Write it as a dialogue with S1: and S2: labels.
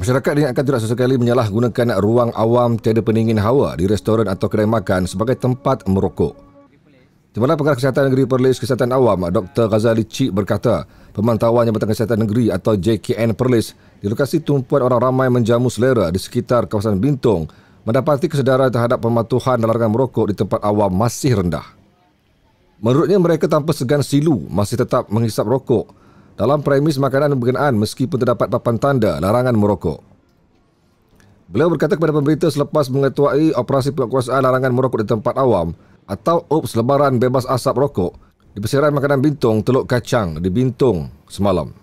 S1: Masyarakat diingatkan tidak sesekali menyalahgunakan ruang awam tiada peningin hawa di restoran atau kedai makan sebagai tempat merokok. Timbalan Pengarah Kesihatan Negeri Perlis Kesihatan Awam Dr. Ghazali Cik berkata, pemantauan Jabatan Kesihatan Negeri atau JKN Perlis di lokasi tumpuan orang ramai menjamu selera di sekitar kawasan Bintong mendapati kesedaran terhadap pematuhan dan larangan merokok di tempat awam masih rendah. Menurutnya mereka tanpa segan silu masih tetap menghisap rokok dalam premis makanan berkenaan meskipun terdapat papan tanda larangan merokok. Beliau berkata kepada pemberita selepas mengetuai operasi penguasaan larangan merokok di tempat awam atau ups lebaran bebas asap rokok di pesiaran makanan bintung Teluk Kacang di Bintung semalam.